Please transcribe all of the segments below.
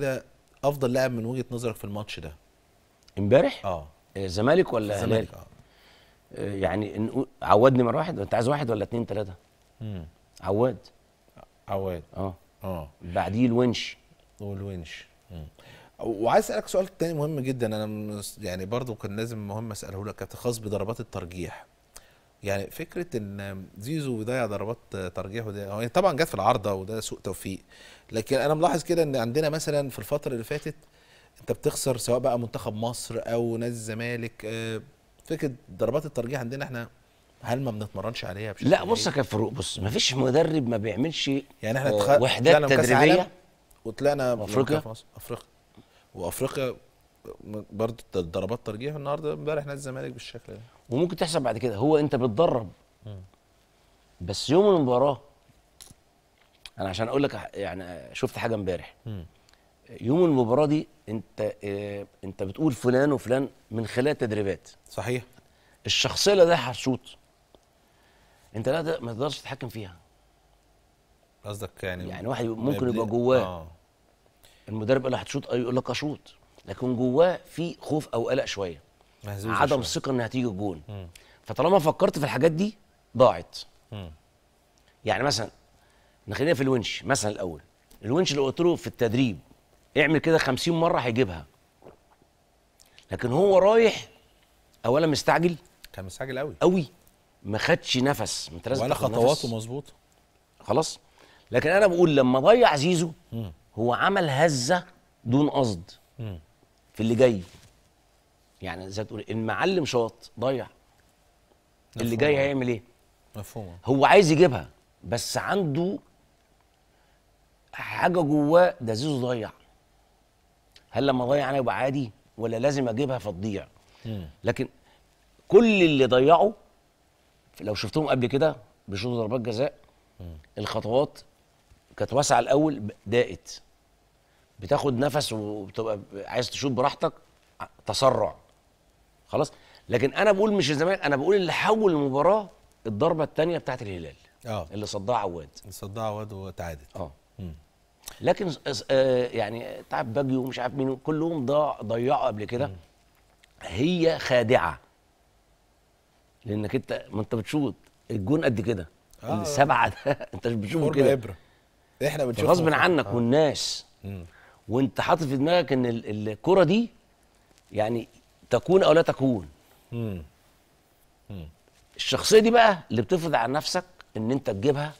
ده افضل لاعب من وجهه نظرك في الماتش ده امبارح اه الزمالك آه، ولا الزمالك آه. اه يعني عواد نمره واحد انت عايز واحد ولا اتنين تلاته امم عواد عواد اه اه بعديه الونش والونش امم وعايز اسالك سؤال تاني مهم جدا انا يعني برضو كان لازم مهم اساله لك خاص بضربات الترجيح يعني فكره ان زيزو بيضيع ضربات ترجيح وده يعني طبعا جت في العارضه وده سوء توفيق لكن انا ملاحظ كده ان عندنا مثلا في الفتره اللي فاتت انت بتخسر سواء بقى منتخب مصر او نادي الزمالك آه، فكره ضربات الترجيح عندنا احنا هل ما بنتمرنش عليها بشكل لا بص يا كفاروق بص ما فيش مدرب ما بيعملش يعني احنا آه، وحدات تدريبيه وطلعنا افريقيا افريقيا وافريقيا برضه ضربات ترجيح النهارده امبارح نادي الزمالك بالشكل ده وممكن تحصل بعد كده هو انت بتدرب بس يوم المباراه انا عشان اقول لك يعني شفت حاجه امبارح يوم المباراه دي انت اه انت بتقول فلان وفلان من خلال التدريبات صحيح الشخصيه اللي ده هتشوط انت لا ما تقدرش تتحكم فيها قصدك يعني يعني واحد ممكن يبقى جواه آه. المدرب اللي هتشوط يقول لك اشوط لكن جواه في خوف او قلق شويه عدم ثقه انها هتيجي الجون فطالما فكرت في الحاجات دي ضاعت مم. يعني مثلا خلينا في الونش مثلا الاول الونش اللي قلت له في التدريب اعمل كده 50 مره هيجيبها لكن هو رايح اولا مستعجل كان مستعجل قوي قوي ما خدش نفس انت ولا خطواته مظبوطه خلاص لكن انا بقول لما ضيع زيزو هو عمل هزه دون قصد في اللي جاي يعني زي تقول المعلم شاط ضيع اللي جاي هيعمل ايه مفهوم هو عايز يجيبها بس عنده حاجه جواه ده زيزو ضيع هل لما ضيع انا يبقى عادي ولا لازم اجيبها فتضيع لكن كل اللي ضيعوا لو شفتهم قبل كده بيشوطوا ضربات جزاء الخطوات كانت واسعه الاول دائت بتاخد نفس وبتبقى عايز تشوط براحتك تسرع خلاص لكن انا بقول مش الزمالك انا بقول اللي حول المباراه الضربه الثانيه بتاعت الهلال اه اللي صدها عواد اللي صدها عواد وتعادل اه لكن آه يعني تعب باجيو ومش عارف مين كلهم ضاع ضيعوا قبل كده هي خادعه لانك انت ما انت بتشوط الجون قد كده آه السبعه ده انت مش بتشوفه كده احنا بنشوفه غصب عنك آه. والناس مم. وانت حاطط في دماغك ان الكره دي يعني تكون او لا تكون مم. مم. الشخصيه دي بقى اللي بتفرض على نفسك ان انت تجيبها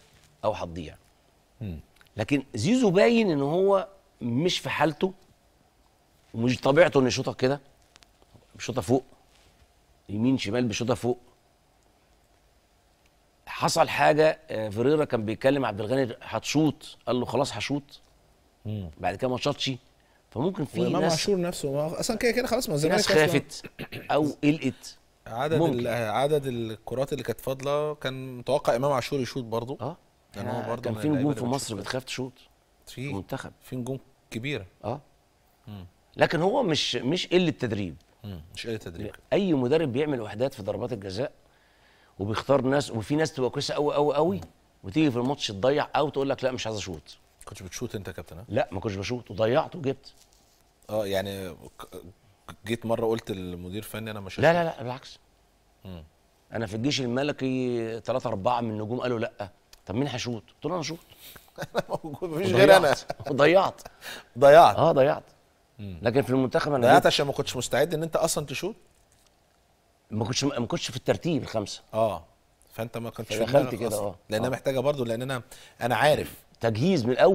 او هتضيع لكن زيزو باين ان هو مش في حالته ومش طبيعته انه يشوطها كده بيشوطها فوق يمين شمال بيشوطها فوق حصل حاجه آه، فيريرا كان بيتكلم عبد الغني هتشوط قال له خلاص هشوط مم. بعد كده ما اتشطش فممكن في ناس عاشور نفسه ما اصلا كده كده خلاص ما الزمالك خافت او قلقت عدد ممكن. عدد الكرات اللي كانت فاضله كان متوقع امام عاشور يشوط برضه اه كان هو آه، برضه كان في نجوم في مصر بتخاف تشوط في منتخب في نجوم كبيره اه مم. لكن هو مش مش قله تدريب مش قله تدريب اي مدرب بيعمل وحدات في ضربات الجزاء وبيختار ناس وفي ناس تبقى كويسه قوي قوي قوي وتيجي في الماتش تضيع او تقول لك لا مش عايز اشوط كنتش بتشوط انت يا كابتن لا ما كنتش بشوط وضيعت وجبت اه يعني جيت مره قلت للمدير فني انا مش لا لا لا بالعكس انا في الجيش الملكي ثلاثة أربعة من النجوم قالوا لا طب مين هيشوط قلت له انا اشوط انا موجود مفيش غير انا ضيعت ضيعت اه ضيعت لكن في المنتخب انا ضيعت عشان ما كنتش مستعد ان انت اصلا تشوط ما كنتش ما كنتش في الترتيب الخمسه اه فانت ما كنتش دخلت كده اه لانها اه. محتاجه برضه لان انا انا عارف تجهيز من الاول